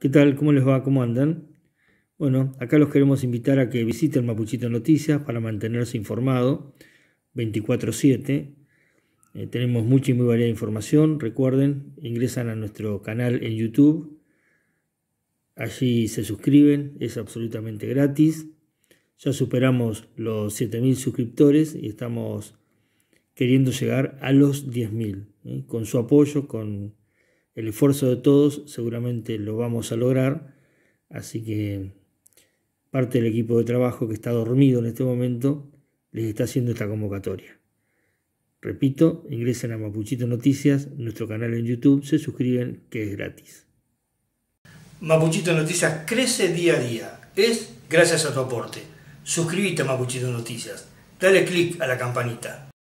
¿Qué tal? ¿Cómo les va? ¿Cómo andan? Bueno, acá los queremos invitar a que visiten Mapuchito Noticias para mantenerse informado 24/7. Eh, tenemos mucha y muy variada información. Recuerden, ingresan a nuestro canal en YouTube. Allí se suscriben, es absolutamente gratis. Ya superamos los 7.000 suscriptores y estamos queriendo llegar a los 10.000. Eh, con su apoyo, con el esfuerzo de todos seguramente lo vamos a lograr, así que parte del equipo de trabajo que está dormido en este momento les está haciendo esta convocatoria. Repito, ingresen a Mapuchito Noticias, nuestro canal en YouTube, se suscriben, que es gratis. Mapuchito Noticias crece día a día, es gracias a tu aporte. Suscríbete a Mapuchito Noticias, dale click a la campanita.